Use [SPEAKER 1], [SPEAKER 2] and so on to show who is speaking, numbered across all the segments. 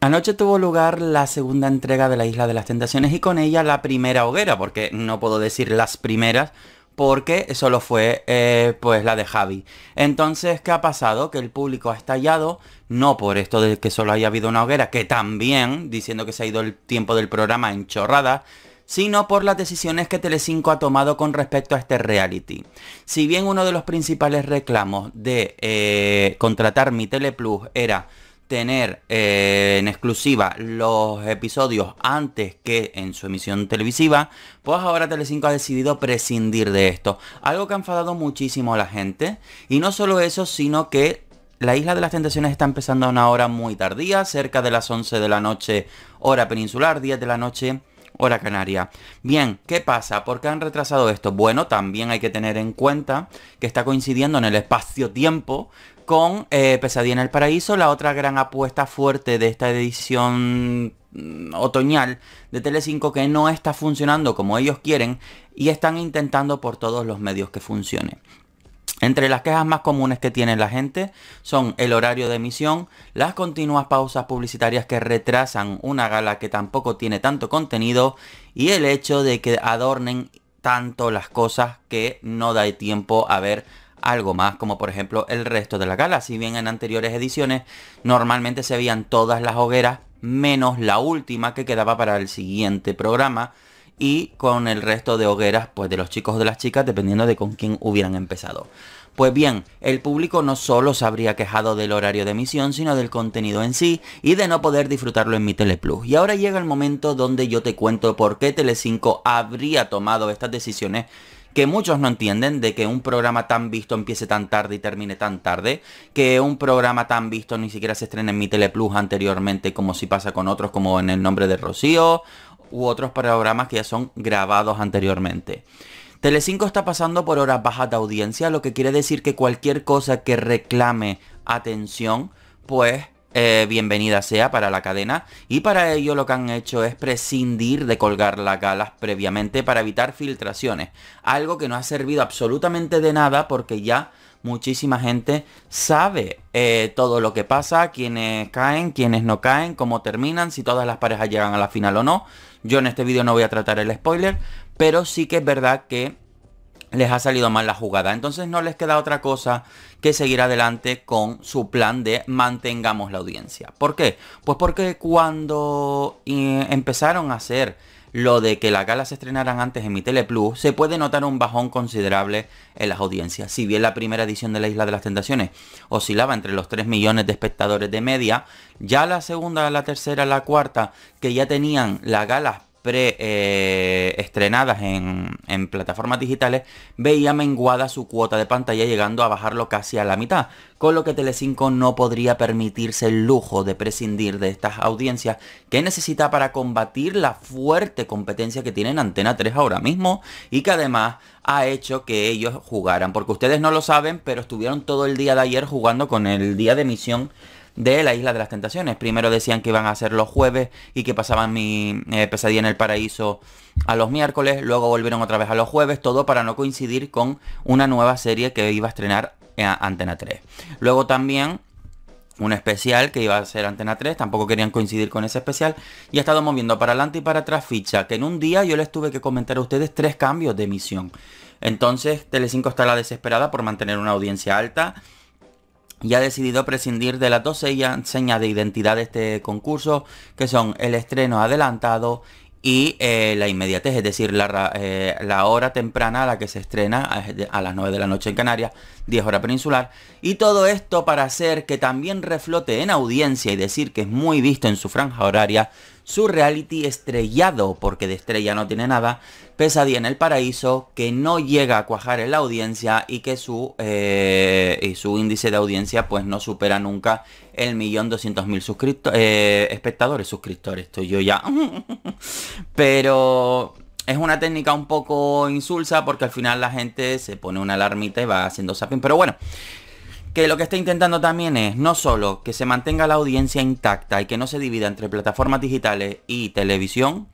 [SPEAKER 1] Anoche tuvo lugar la segunda entrega de la Isla de las Tentaciones y con ella la primera hoguera, porque no puedo decir las primeras, porque solo fue eh, pues la de Javi. Entonces, ¿qué ha pasado? Que el público ha estallado, no por esto de que solo haya habido una hoguera, que también, diciendo que se ha ido el tiempo del programa en chorrada sino por las decisiones que Telecinco ha tomado con respecto a este reality. Si bien uno de los principales reclamos de eh, contratar mi Teleplus era tener eh, en exclusiva los episodios antes que en su emisión televisiva, pues ahora Telecinco ha decidido prescindir de esto, algo que ha enfadado muchísimo a la gente, y no solo eso, sino que la Isla de las Tentaciones está empezando a una hora muy tardía, cerca de las 11 de la noche, hora peninsular, 10 de la noche, Hola canaria. Bien, ¿qué pasa? ¿Por qué han retrasado esto? Bueno, también hay que tener en cuenta que está coincidiendo en el espacio-tiempo con eh, Pesadilla en el Paraíso, la otra gran apuesta fuerte de esta edición mm, otoñal de Telecinco que no está funcionando como ellos quieren y están intentando por todos los medios que funcione. Entre las quejas más comunes que tiene la gente son el horario de emisión, las continuas pausas publicitarias que retrasan una gala que tampoco tiene tanto contenido y el hecho de que adornen tanto las cosas que no da tiempo a ver algo más, como por ejemplo el resto de la gala. Si bien en anteriores ediciones normalmente se veían todas las hogueras, menos la última que quedaba para el siguiente programa, y con el resto de hogueras pues de los chicos o de las chicas dependiendo de con quién hubieran empezado. Pues bien, el público no solo se habría quejado del horario de emisión, sino del contenido en sí y de no poder disfrutarlo en mi Teleplus. Y ahora llega el momento donde yo te cuento por qué Tele5 habría tomado estas decisiones que muchos no entienden de que un programa tan visto empiece tan tarde y termine tan tarde, que un programa tan visto ni siquiera se estrena en mi Teleplus anteriormente como si pasa con otros como en El nombre de Rocío u otros programas que ya son grabados anteriormente. Telecinco está pasando por horas bajas de audiencia, lo que quiere decir que cualquier cosa que reclame atención, pues eh, bienvenida sea para la cadena y para ello lo que han hecho es prescindir de colgar las galas previamente para evitar filtraciones, algo que no ha servido absolutamente de nada porque ya muchísima gente sabe eh, todo lo que pasa, quiénes caen, quiénes no caen, cómo terminan, si todas las parejas llegan a la final o no. Yo en este vídeo no voy a tratar el spoiler, pero sí que es verdad que les ha salido mal la jugada. Entonces no les queda otra cosa que seguir adelante con su plan de mantengamos la audiencia. ¿Por qué? Pues porque cuando eh, empezaron a hacer lo de que las galas se estrenaran antes en mi Teleplus, se puede notar un bajón considerable en las audiencias. Si bien la primera edición de la Isla de las Tentaciones oscilaba entre los 3 millones de espectadores de media, ya la segunda, la tercera, la cuarta, que ya tenían las galas pre... Eh, estrenadas en, en plataformas digitales, veía menguada su cuota de pantalla llegando a bajarlo casi a la mitad, con lo que Telecinco no podría permitirse el lujo de prescindir de estas audiencias que necesita para combatir la fuerte competencia que tienen Antena 3 ahora mismo y que además ha hecho que ellos jugaran, porque ustedes no lo saben, pero estuvieron todo el día de ayer jugando con el día de emisión de la Isla de las Tentaciones. Primero decían que iban a ser los jueves y que pasaban mi eh, pesadilla en el paraíso a los miércoles, luego volvieron otra vez a los jueves, todo para no coincidir con una nueva serie que iba a estrenar eh, Antena 3. Luego también un especial que iba a ser Antena 3, tampoco querían coincidir con ese especial, y ha estado moviendo para adelante y para atrás ficha, que en un día yo les tuve que comentar a ustedes tres cambios de emisión. Entonces Telecinco está la desesperada por mantener una audiencia alta, y ha decidido prescindir de las dos señas de identidad de este concurso, que son el estreno adelantado y eh, la inmediatez, es decir, eh, la, hora temprana a la que se estrena a, las 9 de la noche en Canarias, 10 hora peninsular. Y todo esto para hacer que también reflote en audiencia y decir que es muy visto en su franja horaria su reality estrellado, porque de estrella no tiene nada, Pesadilla en el Paraíso, que no llega a cuajar en la audiencia y que su, eh, índice de audiencia pues no supera nunca el millón doscientos mil eh, espectadores, suscriptores, estoy yo ya. Pero es una técnica un poco insulsa porque al final la gente se pone una alarmita y va haciendo zapping. Pero bueno, que lo que está intentando también es no solo que se mantenga la audiencia intacta y que no se divida entre plataformas digitales y televisión,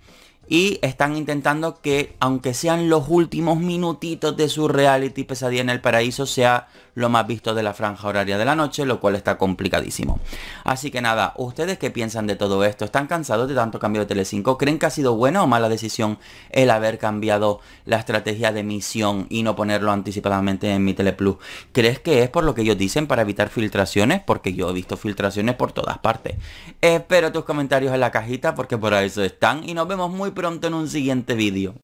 [SPEAKER 1] y están intentando que, aunque sean los últimos minutitos de su reality Pesadilla en el Paraíso, sea lo más visto de la franja horaria de la noche, lo cual está complicadísimo. Así que nada, ¿ustedes qué piensan de todo esto? ¿Están cansados de tanto cambio de Telecinco? ¿Creen que ha sido buena o mala decisión el haber cambiado la estrategia de emisión y no ponerlo anticipadamente en mi Teleplus? ¿Crees que es por lo que ellos dicen para evitar filtraciones? Porque yo he visto filtraciones por todas partes. Espero tus comentarios en la cajita porque por eso están y nos vemos muy pronto pronto en un siguiente vídeo.